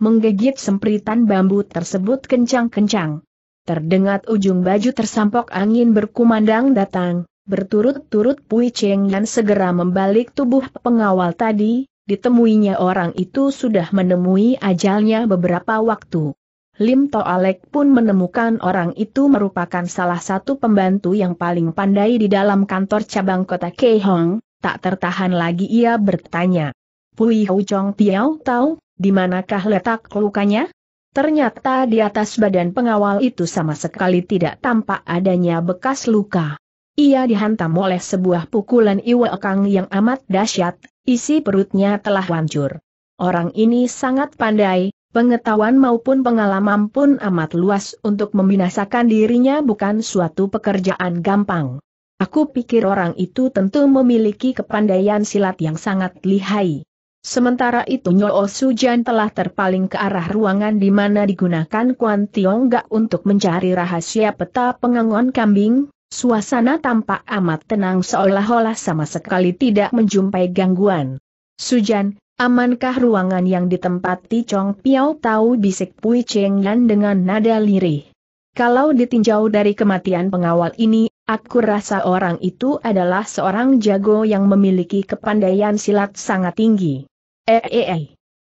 menggigit sempritan bambu tersebut kencang-kencang. Terdengar ujung baju tersampok angin berkumandang datang, berturut-turut Pui Cheng Yan segera membalik tubuh pengawal tadi, ditemuinya orang itu sudah menemui ajalnya beberapa waktu. Lim Toalek pun menemukan orang itu merupakan salah satu pembantu yang paling pandai di dalam kantor cabang kota Kehong, tak tertahan lagi ia bertanya. Pui Hou Chong Tiao tahu, di manakah letak lukanya? Ternyata di atas badan pengawal itu sama sekali tidak tampak adanya bekas luka. Ia dihantam oleh sebuah pukulan Iwa Kang yang amat dahsyat, isi perutnya telah hancur. Orang ini sangat pandai, pengetahuan maupun pengalaman pun amat luas untuk membinasakan dirinya bukan suatu pekerjaan gampang. Aku pikir orang itu tentu memiliki kepandaian silat yang sangat lihai. Sementara itu Nyo Sujan telah terpaling ke arah ruangan di mana digunakan Kuan Tiongga untuk mencari rahasia peta pengangon kambing, suasana tampak amat tenang seolah-olah sama sekali tidak menjumpai gangguan. Sujan, amankah ruangan yang ditempati Chong Piao tahu bisik Pui Cheng Yan dengan nada lirih. Kalau ditinjau dari kematian pengawal ini, Aku rasa orang itu adalah seorang jago yang memiliki kepandaian silat sangat tinggi. Eh, -e -e.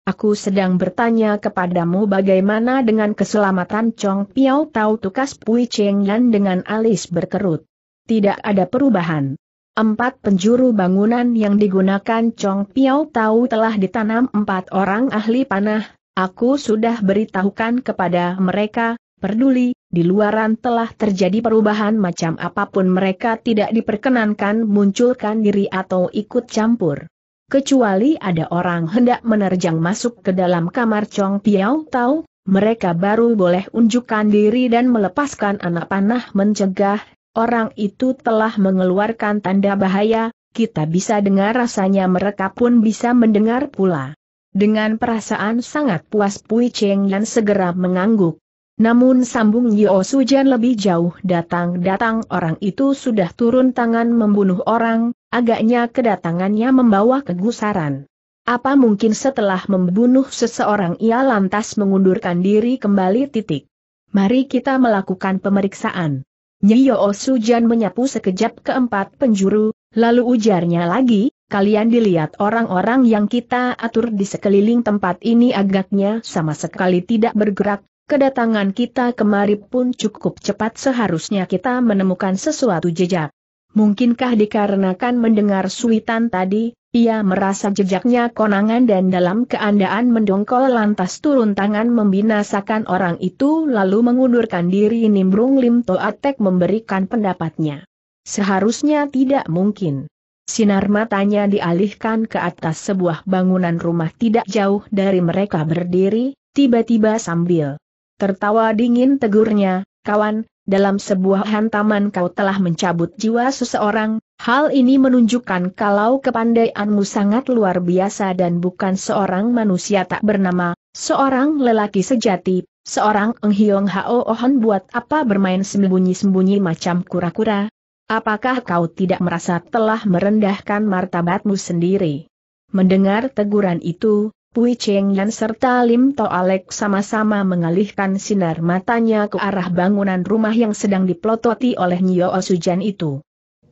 Aku sedang bertanya kepadamu bagaimana dengan keselamatan Chong Piao Tau Tukas Pui Cheng Yan dengan alis berkerut. Tidak ada perubahan. Empat penjuru bangunan yang digunakan Chong Piao Tau telah ditanam empat orang ahli panah. Aku sudah beritahukan kepada mereka, peduli, di luaran telah terjadi perubahan macam apapun mereka tidak diperkenankan munculkan diri atau ikut campur kecuali ada orang hendak menerjang masuk ke dalam kamar Chong Piao Tau, mereka baru boleh unjukkan diri dan melepaskan anak panah mencegah, orang itu telah mengeluarkan tanda bahaya, kita bisa dengar rasanya mereka pun bisa mendengar pula. Dengan perasaan sangat puas Pui Cheng dan segera mengangguk. Namun sambung Yeo Sujan lebih jauh datang-datang orang itu sudah turun tangan membunuh orang, agaknya kedatangannya membawa kegusaran. Apa mungkin setelah membunuh seseorang ia lantas mengundurkan diri kembali titik. Mari kita melakukan pemeriksaan. Nyiyo Osujan menyapu sekejap keempat penjuru, lalu ujarnya lagi, kalian dilihat orang-orang yang kita atur di sekeliling tempat ini agaknya sama sekali tidak bergerak, kedatangan kita kemari pun cukup cepat seharusnya kita menemukan sesuatu jejak. Mungkinkah dikarenakan mendengar suitan tadi, ia merasa jejaknya konangan dan dalam keadaan mendongkol lantas turun tangan membinasakan orang itu lalu mengundurkan diri nimbrung Lim Toatek memberikan pendapatnya. Seharusnya tidak mungkin. Sinar matanya dialihkan ke atas sebuah bangunan rumah tidak jauh dari mereka berdiri, tiba-tiba sambil tertawa dingin tegurnya, kawan, dalam sebuah hantaman kau telah mencabut jiwa seseorang, hal ini menunjukkan kalau kepandaianmu sangat luar biasa dan bukan seorang manusia tak bernama, seorang lelaki sejati, seorang enghiong hao ohon buat apa bermain sembunyi-sembunyi macam kura-kura? Apakah kau tidak merasa telah merendahkan martabatmu sendiri? Mendengar teguran itu, Pui Cheng Yan serta Lim To Alek sama-sama mengalihkan sinar matanya ke arah bangunan rumah yang sedang diplototi oleh Nio Osujan itu.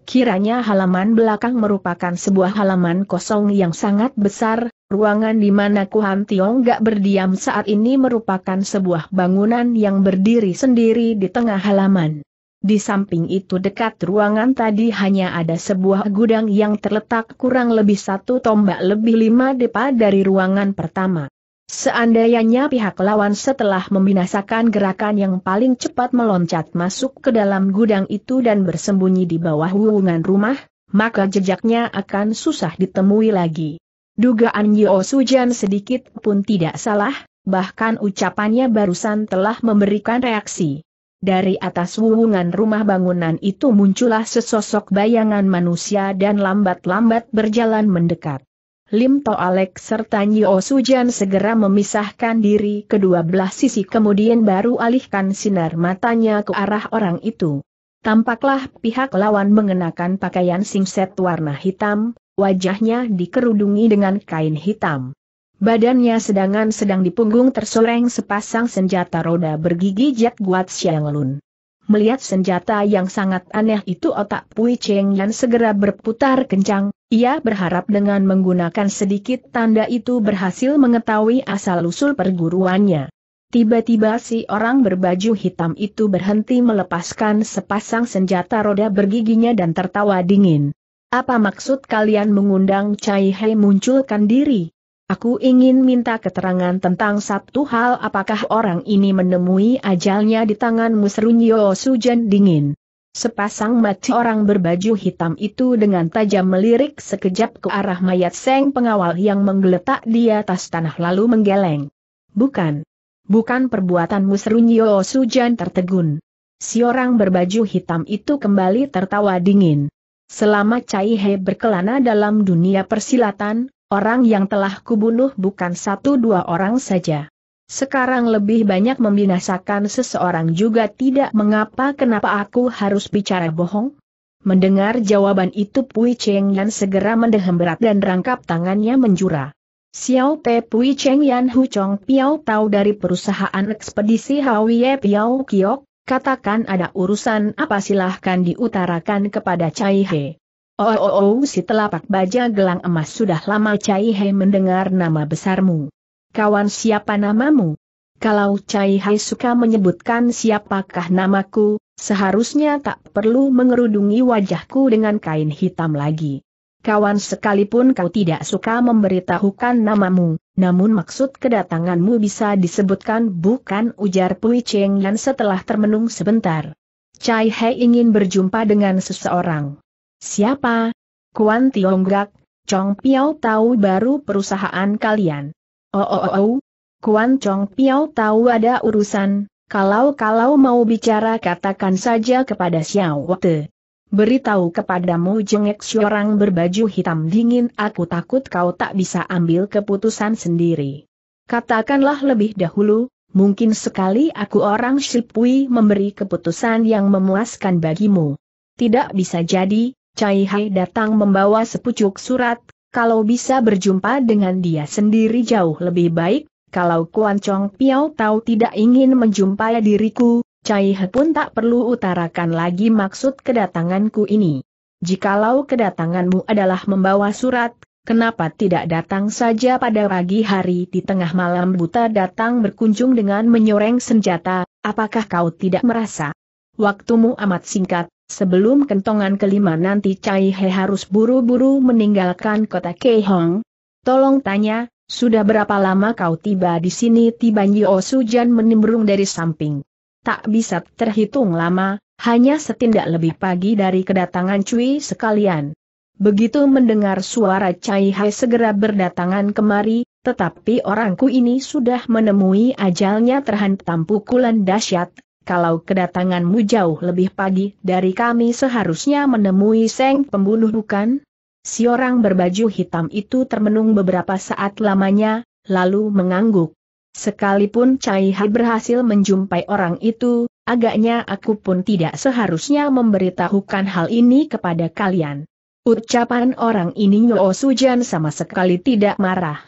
Kiranya halaman belakang merupakan sebuah halaman kosong yang sangat besar, ruangan di mana Kuan Tiong gak berdiam saat ini merupakan sebuah bangunan yang berdiri sendiri di tengah halaman. Di samping itu dekat ruangan tadi hanya ada sebuah gudang yang terletak kurang lebih satu tombak lebih lima depa dari ruangan pertama. Seandainya pihak lawan setelah membinasakan gerakan yang paling cepat meloncat masuk ke dalam gudang itu dan bersembunyi di bawah hubungan rumah, maka jejaknya akan susah ditemui lagi. Dugaan Yeo Sujan sedikit pun tidak salah, bahkan ucapannya barusan telah memberikan reaksi. Dari atas wuwungan rumah bangunan itu muncullah sesosok bayangan manusia dan lambat-lambat berjalan mendekat. Lim To Alek serta Nio oh Sujan segera memisahkan diri kedua belah sisi kemudian baru alihkan sinar matanya ke arah orang itu. Tampaklah pihak lawan mengenakan pakaian singset warna hitam, wajahnya dikerudungi dengan kain hitam. Badannya sedangan sedang di punggung tersoreng sepasang senjata roda bergigi jet Guat lun. Melihat senjata yang sangat aneh itu otak Pui Cheng Yan segera berputar kencang, ia berharap dengan menggunakan sedikit tanda itu berhasil mengetahui asal-usul perguruannya. Tiba-tiba si orang berbaju hitam itu berhenti melepaskan sepasang senjata roda bergiginya dan tertawa dingin. Apa maksud kalian mengundang Cai Hei munculkan diri? Aku ingin minta keterangan tentang satu hal apakah orang ini menemui ajalnya di tangan serunyo sujan dingin. Sepasang mati orang berbaju hitam itu dengan tajam melirik sekejap ke arah mayat seng pengawal yang menggeletak di atas tanah lalu menggeleng. Bukan. Bukan perbuatan serunyo sujan tertegun. Si orang berbaju hitam itu kembali tertawa dingin. Selama Cai He berkelana dalam dunia persilatan, Orang yang telah kubunuh bukan satu dua orang saja. Sekarang lebih banyak membinasakan seseorang juga tidak mengapa kenapa aku harus bicara bohong? Mendengar jawaban itu Pui Cheng Yan segera mendehem berat dan rangkap tangannya menjura. Xiao Pe Pui Cheng Yan Hu Chong Piao Tau dari perusahaan ekspedisi Hawie Piao Kiok, katakan ada urusan apa silahkan diutarakan kepada Cai He. Oh, oh, oh, si telapak baja gelang emas sudah lama Cai Hai mendengar nama besarmu. Kawan siapa namamu? Kalau Cai Hai suka menyebutkan siapakah namaku, seharusnya tak perlu mengerudungi wajahku dengan kain hitam lagi. Kawan sekalipun kau tidak suka memberitahukan namamu, namun maksud kedatanganmu bisa disebutkan bukan ujar Pui Cheng Yan setelah termenung sebentar. Cai Hai ingin berjumpa dengan seseorang. Siapa? Kuan Tionggak, Chong Piao tahu baru perusahaan kalian. Oh oh oh, oh. Kuan Chong Piao tahu ada urusan, kalau-kalau mau bicara katakan saja kepada Xiao Wate. Beritahu kepadamu jengek seorang berbaju hitam dingin aku takut kau tak bisa ambil keputusan sendiri. Katakanlah lebih dahulu, mungkin sekali aku orang Shipui memberi keputusan yang memuaskan bagimu. Tidak bisa jadi, Cai Hai datang membawa sepucuk surat, kalau bisa berjumpa dengan dia sendiri jauh lebih baik, kalau Kuan Chong Piao tahu tidak ingin menjumpai diriku, Cai He pun tak perlu utarakan lagi maksud kedatanganku ini. Jikalau kedatanganmu adalah membawa surat, kenapa tidak datang saja pada pagi hari di tengah malam buta datang berkunjung dengan menyoreng senjata, apakah kau tidak merasa? Waktumu amat singkat, Sebelum kentongan kelima nanti Cai He harus buru-buru meninggalkan kota Keihong. Tolong tanya, sudah berapa lama kau tiba di sini? Tiba Nyo oh Sujan menimbrung dari samping. Tak bisa terhitung lama, hanya setindak lebih pagi dari kedatangan Cui sekalian. Begitu mendengar suara Cai He segera berdatangan kemari, tetapi orangku ini sudah menemui ajalnya terhantam pukulan dahsyat, kalau kedatanganmu jauh lebih pagi dari kami seharusnya menemui Seng pembunuh bukan? Si orang berbaju hitam itu termenung beberapa saat lamanya, lalu mengangguk. Sekalipun Cai Hai berhasil menjumpai orang itu, agaknya aku pun tidak seharusnya memberitahukan hal ini kepada kalian. Ucapan orang ini Nyo Sujan sama sekali tidak marah.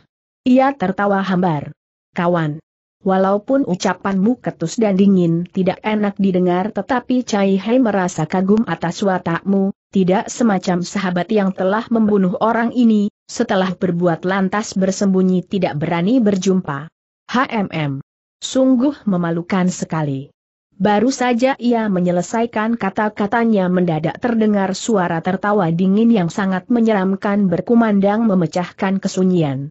Ia tertawa hambar. Kawan, Walaupun ucapanmu ketus dan dingin tidak enak didengar tetapi Cai Hai merasa kagum atas watakmu, tidak semacam sahabat yang telah membunuh orang ini, setelah berbuat lantas bersembunyi tidak berani berjumpa. HMM. Sungguh memalukan sekali. Baru saja ia menyelesaikan kata-katanya mendadak terdengar suara tertawa dingin yang sangat menyeramkan berkumandang memecahkan kesunyian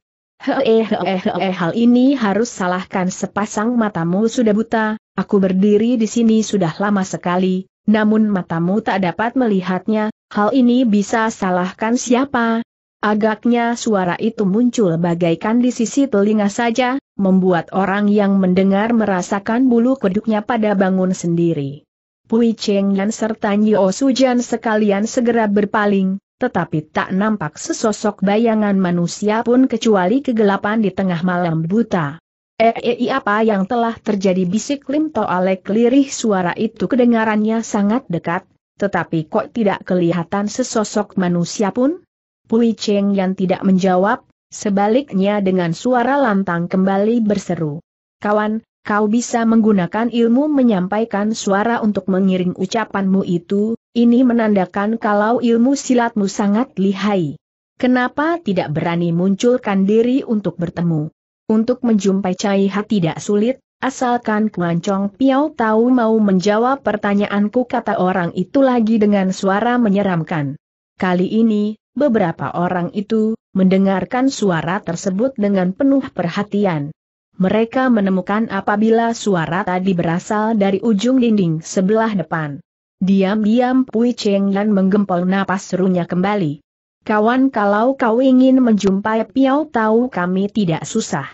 eh, hee eh, hal ini harus salahkan sepasang matamu sudah buta, aku berdiri di sini sudah lama sekali, namun matamu tak dapat melihatnya, hal ini bisa salahkan siapa? Agaknya suara itu muncul bagaikan di sisi telinga saja, membuat orang yang mendengar merasakan bulu kuduknya pada bangun sendiri. Pui Cheng Yan serta Nyo Sujan sekalian segera berpaling, tetapi tak nampak sesosok bayangan manusia pun kecuali kegelapan di tengah malam buta. Ei eh, eh, eh, apa yang telah terjadi bisik Lim Toalek lirih suara itu kedengarannya sangat dekat, tetapi kok tidak kelihatan sesosok manusia pun? Pui Cheng yang tidak menjawab, sebaliknya dengan suara lantang kembali berseru. Kawan, kau bisa menggunakan ilmu menyampaikan suara untuk mengiring ucapanmu itu, ini menandakan kalau ilmu silatmu sangat lihai. Kenapa tidak berani munculkan diri untuk bertemu? Untuk menjumpai Cai Ha tidak sulit, asalkan kuancong Chong Piao tahu mau menjawab pertanyaanku kata orang itu lagi dengan suara menyeramkan. Kali ini, beberapa orang itu, mendengarkan suara tersebut dengan penuh perhatian mereka menemukan apabila suara tadi berasal dari ujung dinding sebelah depan. Diam-diam Pui Cheng Yan menggempol napas serunya kembali. Kawan kalau kau ingin menjumpai Piao tahu kami tidak susah.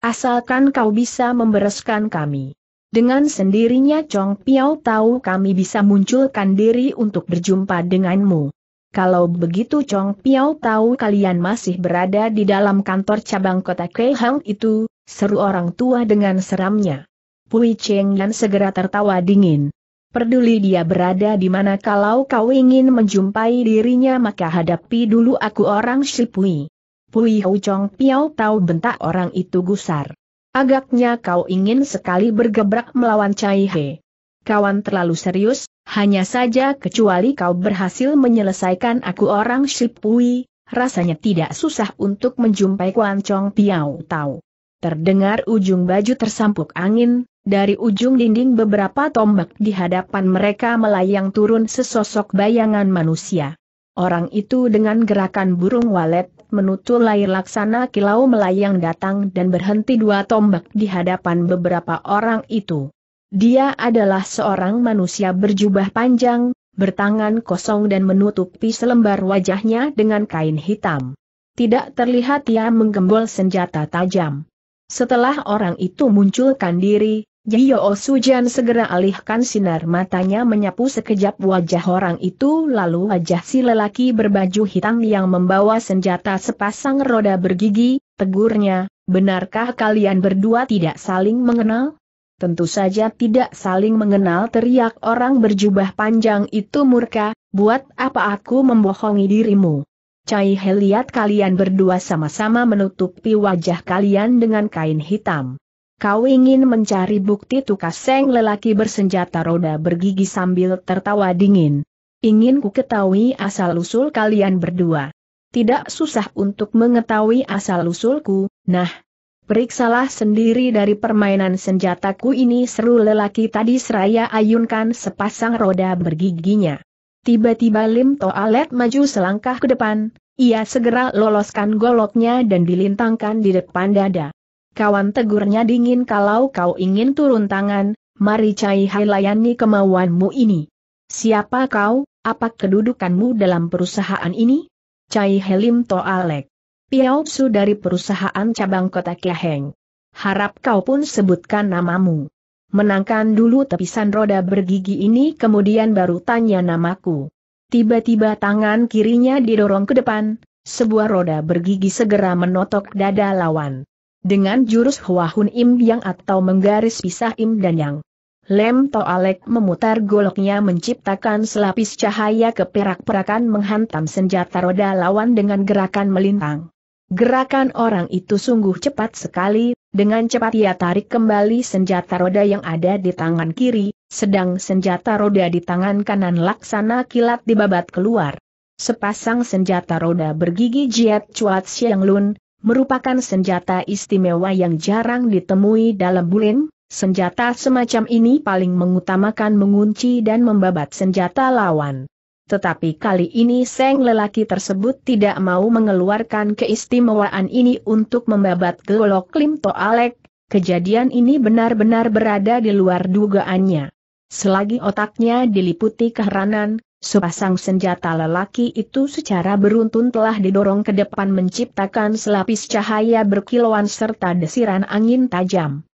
Asalkan kau bisa membereskan kami. Dengan sendirinya Chong Piao tahu kami bisa munculkan diri untuk berjumpa denganmu. Kalau begitu Chong Piao tahu kalian masih berada di dalam kantor cabang kota Keihang itu, seru orang tua dengan seramnya. Pui Cheng Yan segera tertawa dingin. Peduli dia berada di mana kalau kau ingin menjumpai dirinya maka hadapi dulu aku orang si Pui Hou Chong Piao tahu bentak orang itu gusar. Agaknya kau ingin sekali bergebrak melawan Cai He. Kawan terlalu serius, hanya saja kecuali kau berhasil menyelesaikan aku orang Shipui, rasanya tidak susah untuk menjumpai Kuan Chong Piao Tau. Terdengar ujung baju tersampuk angin, dari ujung dinding beberapa tombak di hadapan mereka melayang turun sesosok bayangan manusia. Orang itu dengan gerakan burung walet menutul air laksana kilau melayang datang dan berhenti dua tombak di hadapan beberapa orang itu. Dia adalah seorang manusia berjubah panjang, bertangan kosong dan menutupi selembar wajahnya dengan kain hitam. Tidak terlihat ia menggembol senjata tajam. Setelah orang itu munculkan diri, Jiyo Sujan segera alihkan sinar matanya menyapu sekejap wajah orang itu lalu wajah si lelaki berbaju hitam yang membawa senjata sepasang roda bergigi, tegurnya, benarkah kalian berdua tidak saling mengenal? Tentu saja tidak saling mengenal teriak orang berjubah panjang itu murka, buat apa aku membohongi dirimu? Cai He lihat kalian berdua sama-sama menutupi wajah kalian dengan kain hitam. Kau ingin mencari bukti tukaseng lelaki bersenjata roda bergigi sambil tertawa dingin. Ingin ku ketahui asal-usul kalian berdua. Tidak susah untuk mengetahui asal-usulku, nah, periksalah sendiri dari permainan senjataku ini seru lelaki tadi seraya ayunkan sepasang roda bergiginya. Tiba-tiba Lim Toalet maju selangkah ke depan, ia segera loloskan goloknya dan dilintangkan di depan dada. Kawan tegurnya dingin kalau kau ingin turun tangan, mari Cai Hai layani kemauanmu ini. Siapa kau, apa kedudukanmu dalam perusahaan ini? Cai Helim Toalek. Piao Su dari perusahaan cabang kota Kiaheng. Harap kau pun sebutkan namamu. Menangkan dulu tepisan roda bergigi ini kemudian baru tanya namaku. Tiba-tiba tangan kirinya didorong ke depan, sebuah roda bergigi segera menotok dada lawan. Dengan jurus Huahun Im yang atau menggaris pisah Im dan Yang. Lem Toalek memutar goloknya menciptakan selapis cahaya keperak-perakan menghantam senjata roda lawan dengan gerakan melintang. Gerakan orang itu sungguh cepat sekali, dengan cepat ia tarik kembali senjata roda yang ada di tangan kiri, sedang senjata roda di tangan kanan laksana kilat dibabat keluar. Sepasang senjata roda bergigi Jiat cuat siang Lun, merupakan senjata istimewa yang jarang ditemui dalam bulin, senjata semacam ini paling mengutamakan mengunci dan membabat senjata lawan. Tetapi kali ini Seng lelaki tersebut tidak mau mengeluarkan keistimewaan ini untuk membabat golok Lim Toalek, kejadian ini benar-benar berada di luar dugaannya. Selagi otaknya diliputi keheranan, sepasang senjata lelaki itu secara beruntun telah didorong ke depan menciptakan selapis cahaya berkilauan serta desiran angin tajam.